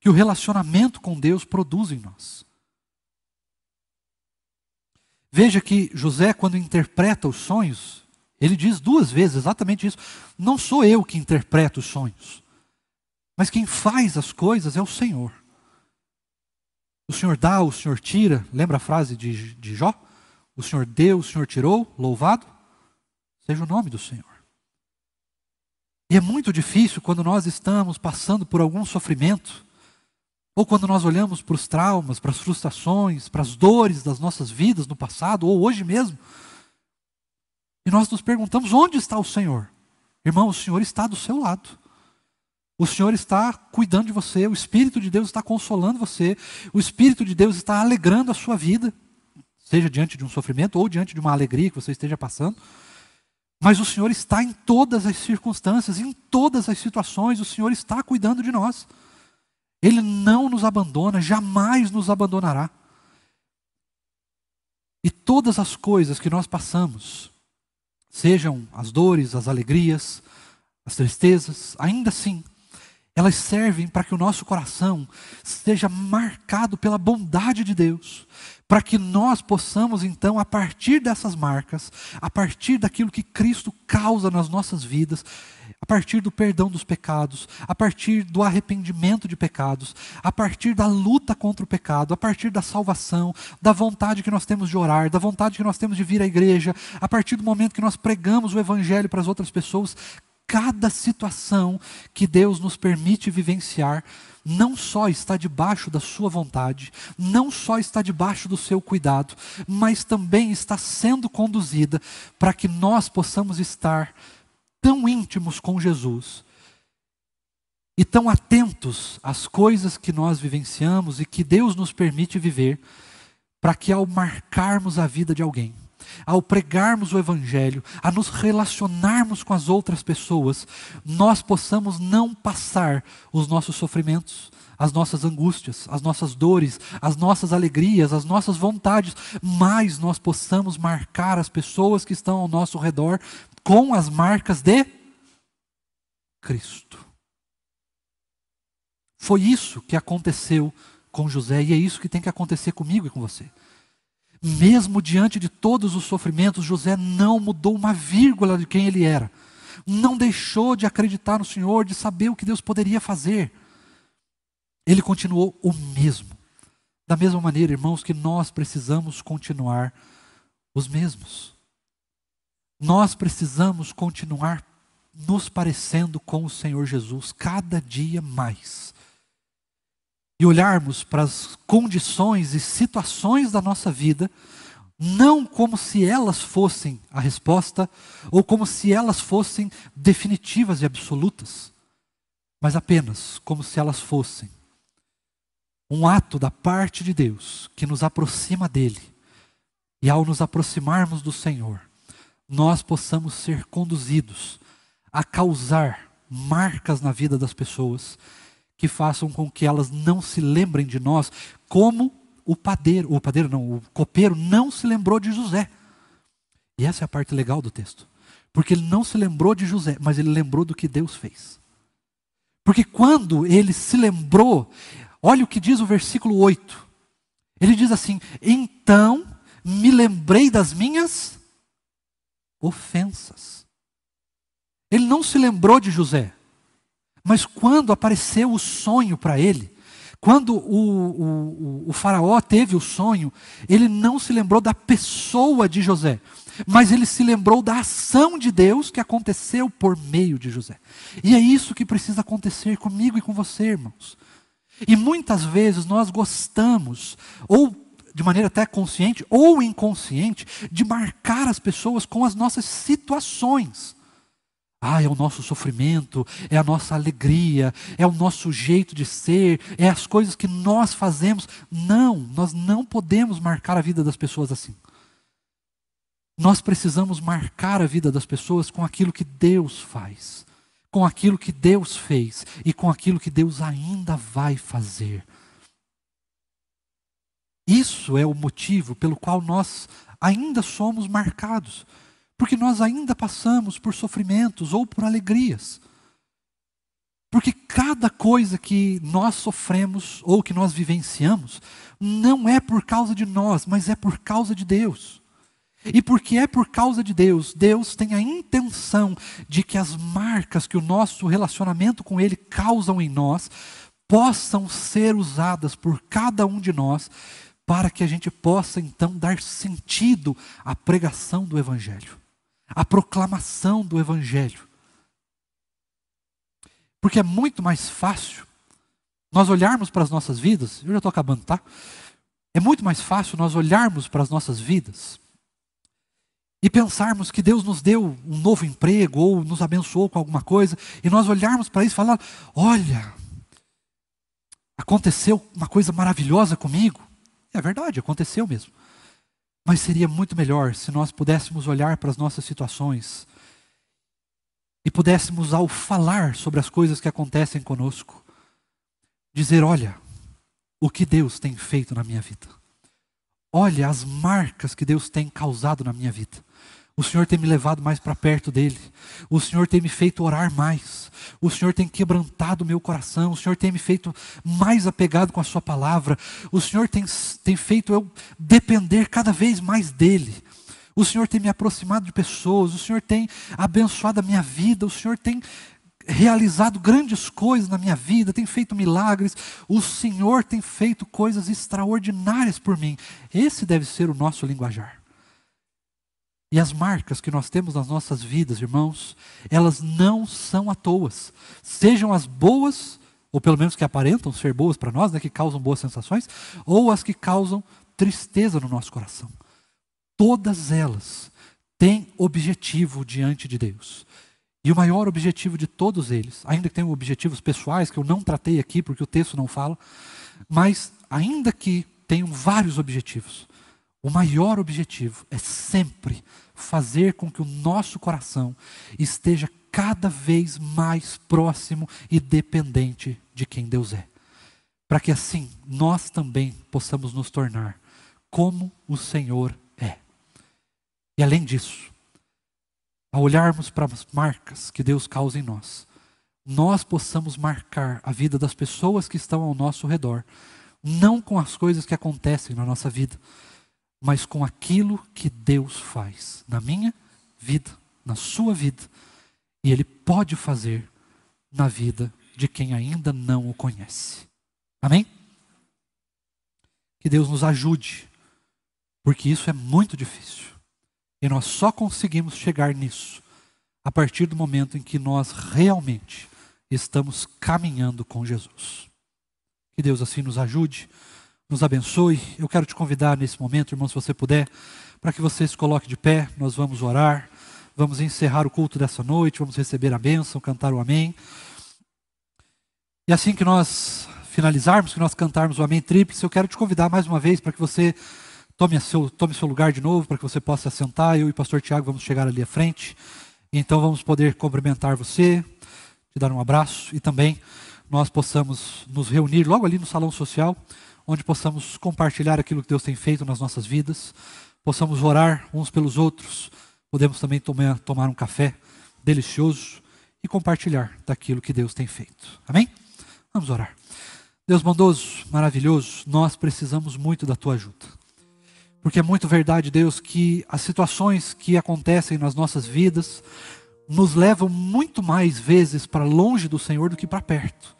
que o relacionamento com Deus produz em nós. Veja que José, quando interpreta os sonhos, ele diz duas vezes exatamente isso. Não sou eu que interpreto os sonhos, mas quem faz as coisas é o Senhor. O Senhor dá, o Senhor tira. Lembra a frase de, de Jó? O Senhor deu, o Senhor tirou, louvado seja o nome do Senhor. E é muito difícil quando nós estamos passando por algum sofrimento ou quando nós olhamos para os traumas, para as frustrações, para as dores das nossas vidas no passado ou hoje mesmo, e nós nos perguntamos: onde está o Senhor? Irmão, o Senhor está do seu lado. O Senhor está cuidando de você, o Espírito de Deus está consolando você, o Espírito de Deus está alegrando a sua vida, seja diante de um sofrimento ou diante de uma alegria que você esteja passando. Mas o Senhor está em todas as circunstâncias, em todas as situações, o Senhor está cuidando de nós. Ele não nos abandona, jamais nos abandonará. E todas as coisas que nós passamos, sejam as dores, as alegrias, as tristezas, ainda assim, elas servem para que o nosso coração seja marcado pela bondade de Deus, para que nós possamos então, a partir dessas marcas, a partir daquilo que Cristo causa nas nossas vidas, a partir do perdão dos pecados, a partir do arrependimento de pecados, a partir da luta contra o pecado, a partir da salvação, da vontade que nós temos de orar, da vontade que nós temos de vir à igreja, a partir do momento que nós pregamos o evangelho para as outras pessoas, cada situação que Deus nos permite vivenciar não só está debaixo da sua vontade, não só está debaixo do seu cuidado, mas também está sendo conduzida para que nós possamos estar tão íntimos com Jesus e tão atentos às coisas que nós vivenciamos e que Deus nos permite viver, para que ao marcarmos a vida de alguém, ao pregarmos o Evangelho, a nos relacionarmos com as outras pessoas, nós possamos não passar os nossos sofrimentos, as nossas angústias, as nossas dores, as nossas alegrias, as nossas vontades, mas nós possamos marcar as pessoas que estão ao nosso redor com as marcas de Cristo. Foi isso que aconteceu com José e é isso que tem que acontecer comigo e com você. Mesmo diante de todos os sofrimentos, José não mudou uma vírgula de quem ele era. Não deixou de acreditar no Senhor, de saber o que Deus poderia fazer. Ele continuou o mesmo. Da mesma maneira, irmãos, que nós precisamos continuar os mesmos. Nós precisamos continuar nos parecendo com o Senhor Jesus cada dia mais e olharmos para as condições e situações da nossa vida, não como se elas fossem a resposta, ou como se elas fossem definitivas e absolutas, mas apenas como se elas fossem um ato da parte de Deus que nos aproxima dele. E ao nos aproximarmos do Senhor, nós possamos ser conduzidos a causar marcas na vida das pessoas que façam com que elas não se lembrem de nós, como o padeiro, o padeiro não, o copeiro não se lembrou de José. E essa é a parte legal do texto. Porque ele não se lembrou de José, mas ele lembrou do que Deus fez. Porque quando ele se lembrou, olha o que diz o versículo 8. Ele diz assim: Então me lembrei das minhas ofensas. Ele não se lembrou de José. Mas quando apareceu o sonho para ele, quando o, o, o, faraó teve o sonho, ele não se lembrou da pessoa de José, mas ele se lembrou da ação de Deus que aconteceu por meio de José. E é isso que precisa acontecer comigo e com você, irmãos. E muitas vezes nós gostamos, ou de maneira até consciente ou inconsciente, de marcar as pessoas com as nossas situações. Ah, é o nosso sofrimento, é a nossa alegria, é o nosso jeito de ser, é as coisas que nós fazemos. Não, nós não podemos marcar a vida das pessoas assim. Nós precisamos marcar a vida das pessoas com aquilo que Deus faz, com aquilo que Deus fez e com aquilo que Deus ainda vai fazer. Isso é o motivo pelo qual nós ainda somos marcados. Porque nós ainda passamos por sofrimentos ou por alegrias. Porque cada coisa que nós sofremos ou que nós vivenciamos não é por causa de nós, mas é por causa de Deus. E porque é por causa de Deus, Deus tem a intenção de que as marcas que o nosso relacionamento com Ele causam em nós possam ser usadas por cada um de nós para que a gente possa então dar sentido à pregação do Evangelho a proclamação do Evangelho. Porque é muito mais fácil nós olharmos para as nossas vidas, eu já estou acabando, tá? É muito mais fácil nós olharmos para as nossas vidas e pensarmos que Deus nos deu um novo emprego ou nos abençoou com alguma coisa e nós olharmos para isso e falar: olha, aconteceu uma coisa maravilhosa comigo. É verdade, aconteceu mesmo. Mas seria muito melhor se nós pudéssemos olhar para as nossas situações e pudéssemos, ao falar sobre as coisas que acontecem conosco, dizer: olha, o que Deus tem feito na minha vida. Olha as marcas que Deus tem causado na minha vida. O Senhor tem me levado mais para perto dele. O Senhor tem me feito orar mais. O Senhor tem quebrantado o meu coração. O Senhor tem me feito mais apegado com a Sua palavra. O Senhor tem, tem feito eu depender cada vez mais dele. O Senhor tem me aproximado de pessoas. O Senhor tem abençoado a minha vida. O Senhor tem realizado grandes coisas na minha vida, tem feito milagres, o Senhor tem feito coisas extraordinárias por mim. Esse deve ser o nosso linguajar. E as marcas que nós temos nas nossas vidas, irmãos, elas não são à toa, Sejam as boas, ou pelo menos que aparentam ser boas para nós, né, que causam boas sensações, ou as que causam tristeza no nosso coração. Todas elas têm objetivo diante de Deus. E o maior objetivo de todos eles, ainda que tenham objetivos pessoais que eu não tratei aqui porque o texto não fala, mas ainda que tenham vários objetivos, o maior objetivo é sempre fazer com que o nosso coração esteja cada vez mais próximo e dependente de quem Deus é. Para que assim nós também possamos nos tornar como o Senhor é. E além disso, ao olharmos para as marcas que Deus causa em nós, nós possamos marcar a vida das pessoas que estão ao nosso redor, não com as coisas que acontecem na nossa vida, mas com aquilo que Deus faz na minha vida, na sua vida, e Ele pode fazer na vida de quem ainda não o conhece. Amém? Que Deus nos ajude, porque isso é muito difícil. E nós só conseguimos chegar nisso a partir do momento em que nós realmente estamos caminhando com Jesus. Que Deus assim nos ajude nos abençoe. Eu quero te convidar nesse momento, irmão, se você puder, para que você se coloque de pé, nós vamos orar, vamos encerrar o culto dessa noite, vamos receber a bênção, cantar o amém. E assim que nós finalizarmos, que nós cantarmos o amém tríplice, eu quero te convidar mais uma vez para que você tome seu, tome seu lugar de novo, para que você possa sentar. Eu e o pastor Tiago vamos chegar ali à frente. Então vamos poder cumprimentar você, te dar um abraço e também nós possamos nos reunir logo ali no salão social onde possamos compartilhar aquilo que Deus tem feito nas nossas vidas, possamos orar uns pelos outros, podemos também tomar, tomar um café delicioso e compartilhar daquilo que Deus tem feito. Amém? Vamos orar. Deus bondoso, maravilhoso, nós precisamos muito da tua ajuda. Porque é muito verdade, Deus, que as situações que acontecem nas nossas vidas nos levam muito mais vezes para longe do Senhor do que para perto.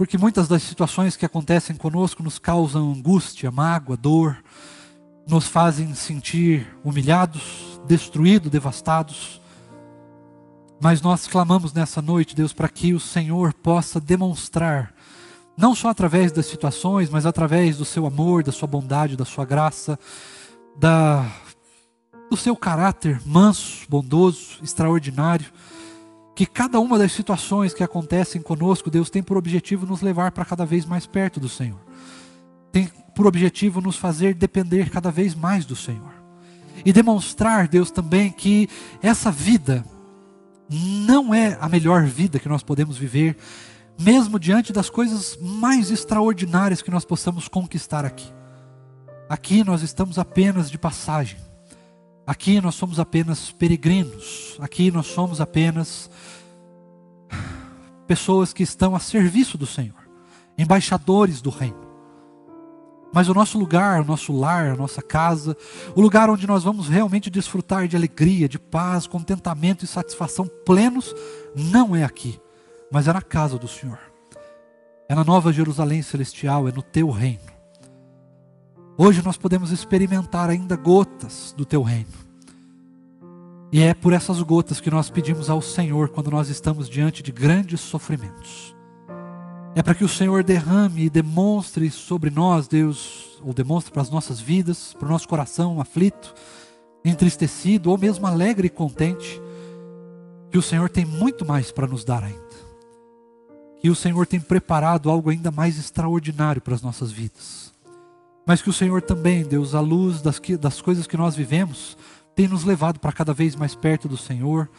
Porque muitas das situações que acontecem conosco nos causam angústia, mágoa, dor, nos fazem sentir humilhados, destruídos, devastados. Mas nós clamamos nessa noite, Deus, para que o Senhor possa demonstrar, não só através das situações, mas através do seu amor, da sua bondade, da sua graça, da, do seu caráter manso, bondoso, extraordinário que cada uma das situações que acontecem conosco, Deus tem por objetivo nos levar para cada vez mais perto do Senhor. Tem por objetivo nos fazer depender cada vez mais do Senhor. E demonstrar, Deus, também que essa vida não é a melhor vida que nós podemos viver, mesmo diante das coisas mais extraordinárias que nós possamos conquistar aqui. Aqui nós estamos apenas de passagem Aqui nós somos apenas peregrinos, aqui nós somos apenas pessoas que estão a serviço do Senhor, embaixadores do Reino. Mas o nosso lugar, o nosso lar, a nossa casa, o lugar onde nós vamos realmente desfrutar de alegria, de paz, contentamento e satisfação plenos, não é aqui, mas é na casa do Senhor. É na nova Jerusalém celestial, é no teu reino. Hoje nós podemos experimentar ainda gotas do teu reino. E é por essas gotas que nós pedimos ao Senhor quando nós estamos diante de grandes sofrimentos. É para que o Senhor derrame e demonstre sobre nós, Deus, ou demonstre para as nossas vidas, para o nosso coração aflito, entristecido ou mesmo alegre e contente, que o Senhor tem muito mais para nos dar ainda. Que o Senhor tem preparado algo ainda mais extraordinário para as nossas vidas mas que o Senhor também, Deus, à luz das, que, das coisas que nós vivemos, tem nos levado para cada vez mais perto do Senhor,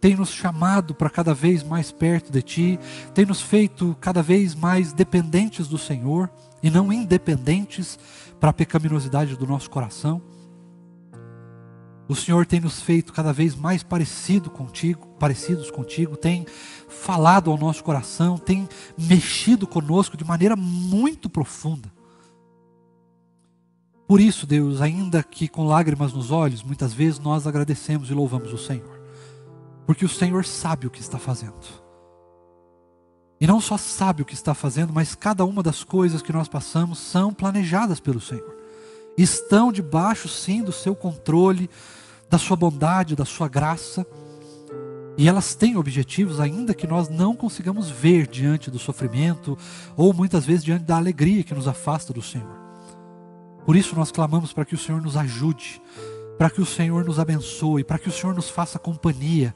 tem nos chamado para cada vez mais perto de Ti, tem nos feito cada vez mais dependentes do Senhor e não independentes para a pecaminosidade do nosso coração. O Senhor tem nos feito cada vez mais parecido contigo, parecidos contigo, tem falado ao nosso coração, tem mexido conosco de maneira muito profunda. Por isso, Deus, ainda que com lágrimas nos olhos, muitas vezes nós agradecemos e louvamos o Senhor, porque o Senhor sabe o que está fazendo. E não só sabe o que está fazendo, mas cada uma das coisas que nós passamos são planejadas pelo Senhor. Estão debaixo, sim, do seu controle, da sua bondade, da sua graça. E elas têm objetivos, ainda que nós não consigamos ver diante do sofrimento, ou muitas vezes diante da alegria que nos afasta do Senhor. Por isso nós clamamos para que o Senhor nos ajude, para que o Senhor nos abençoe, para que o Senhor nos faça companhia,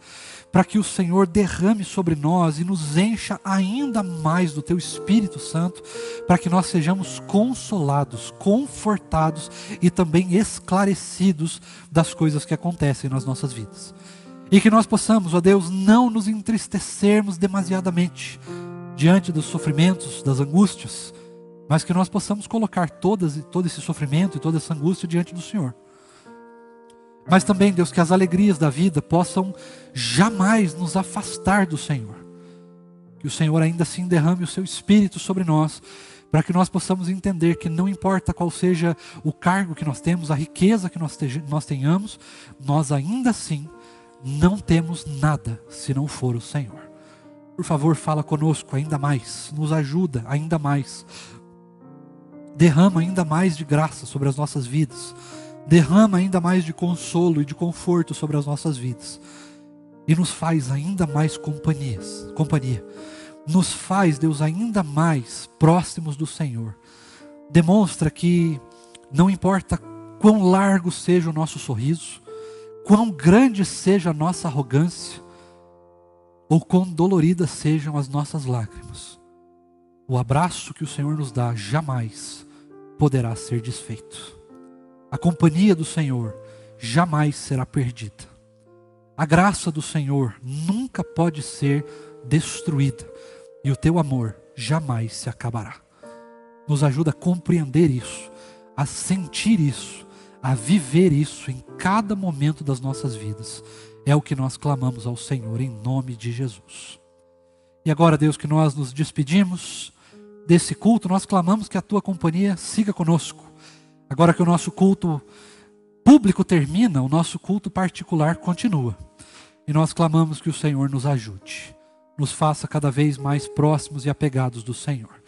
para que o Senhor derrame sobre nós e nos encha ainda mais do teu Espírito Santo, para que nós sejamos consolados, confortados e também esclarecidos das coisas que acontecem nas nossas vidas. E que nós possamos, ó Deus, não nos entristecermos demasiadamente diante dos sofrimentos, das angústias, mas que nós possamos colocar todas, todo esse sofrimento e toda essa angústia diante do Senhor. Mas também, Deus, que as alegrias da vida possam jamais nos afastar do Senhor. Que o Senhor ainda assim derrame o seu espírito sobre nós, para que nós possamos entender que não importa qual seja o cargo que nós temos, a riqueza que nós tenhamos, nós ainda assim não temos nada se não for o Senhor. Por favor, fala conosco ainda mais, nos ajuda ainda mais, Derrama ainda mais de graça sobre as nossas vidas. Derrama ainda mais de consolo e de conforto sobre as nossas vidas. E nos faz ainda mais companhias, companhia. Nos faz, Deus, ainda mais próximos do Senhor. Demonstra que não importa quão largo seja o nosso sorriso, quão grande seja a nossa arrogância, ou quão doloridas sejam as nossas lágrimas o abraço que o Senhor nos dá jamais poderá ser desfeito. A companhia do Senhor jamais será perdida. A graça do Senhor nunca pode ser destruída e o teu amor jamais se acabará. Nos ajuda a compreender isso, a sentir isso, a viver isso em cada momento das nossas vidas. É o que nós clamamos ao Senhor em nome de Jesus. E agora, Deus, que nós nos despedimos desse culto, nós clamamos que a tua companhia siga conosco. Agora que o nosso culto público termina, o nosso culto particular continua. E nós clamamos que o Senhor nos ajude, nos faça cada vez mais próximos e apegados do Senhor.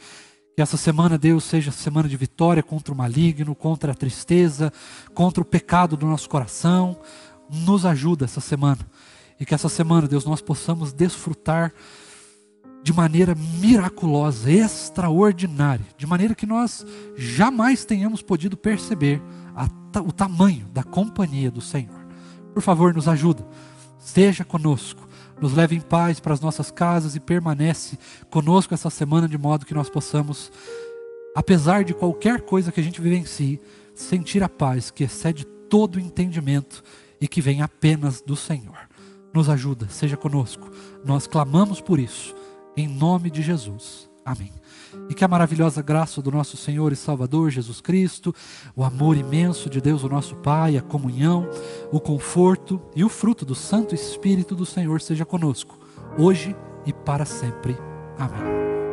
Que essa semana, Deus, seja semana de vitória contra o maligno, contra a tristeza, contra o pecado do nosso coração. Nos ajuda essa semana. E que essa semana, Deus, nós possamos desfrutar de maneira miraculosa, extraordinária, de maneira que nós jamais tenhamos podido perceber a, o tamanho da companhia do Senhor. Por favor, nos ajuda, seja conosco, nos leve em paz para as nossas casas e permanece conosco essa semana de modo que nós possamos, apesar de qualquer coisa que a gente vivencie, sentir a paz que excede todo entendimento e que vem apenas do Senhor. Nos ajuda, seja conosco. Nós clamamos por isso em nome de Jesus. Amém. E que a maravilhosa graça do nosso Senhor e Salvador Jesus Cristo, o amor imenso de Deus, o nosso Pai, a comunhão, o conforto e o fruto do Santo Espírito do Senhor seja conosco, hoje e para sempre. Amém.